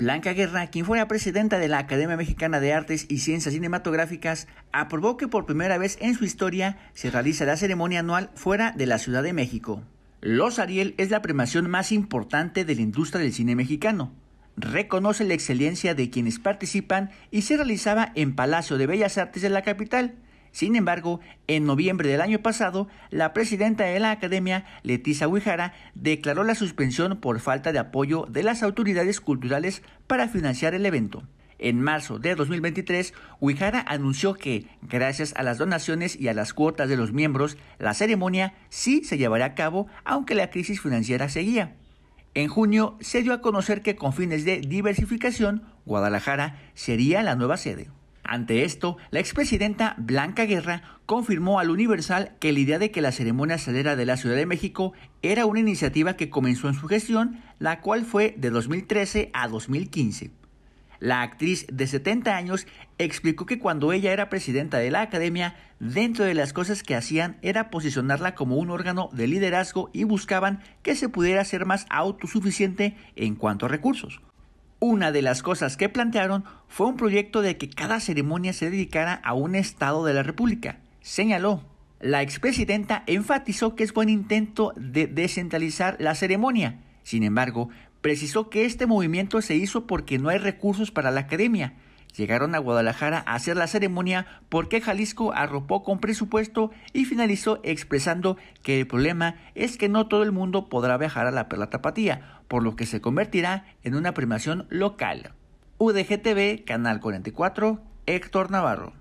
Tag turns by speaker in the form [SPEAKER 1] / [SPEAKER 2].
[SPEAKER 1] Blanca Guerra, quien fue presidenta de la Academia Mexicana de Artes y Ciencias Cinematográficas, aprobó que por primera vez en su historia se realiza la ceremonia anual fuera de la Ciudad de México. Los Ariel es la premiación más importante de la industria del cine mexicano. Reconoce la excelencia de quienes participan y se realizaba en Palacio de Bellas Artes de la capital. Sin embargo, en noviembre del año pasado, la presidenta de la academia, Leticia Huijara, declaró la suspensión por falta de apoyo de las autoridades culturales para financiar el evento. En marzo de 2023, Huijara anunció que, gracias a las donaciones y a las cuotas de los miembros, la ceremonia sí se llevará a cabo, aunque la crisis financiera seguía. En junio se dio a conocer que con fines de diversificación, Guadalajara sería la nueva sede. Ante esto, la expresidenta Blanca Guerra confirmó al Universal que la idea de que la ceremonia saliera de la Ciudad de México era una iniciativa que comenzó en su gestión, la cual fue de 2013 a 2015. La actriz de 70 años explicó que cuando ella era presidenta de la academia, dentro de las cosas que hacían era posicionarla como un órgano de liderazgo y buscaban que se pudiera ser más autosuficiente en cuanto a recursos. Una de las cosas que plantearon fue un proyecto de que cada ceremonia se dedicara a un estado de la República, señaló. La expresidenta enfatizó que es buen intento de descentralizar la ceremonia. Sin embargo, precisó que este movimiento se hizo porque no hay recursos para la academia, llegaron a Guadalajara a hacer la ceremonia porque Jalisco arropó con presupuesto y finalizó expresando que el problema es que no todo el mundo podrá viajar a la Perla Tapatía, por lo que se convertirá en una primación local. UDGTV, Canal 44, Héctor Navarro.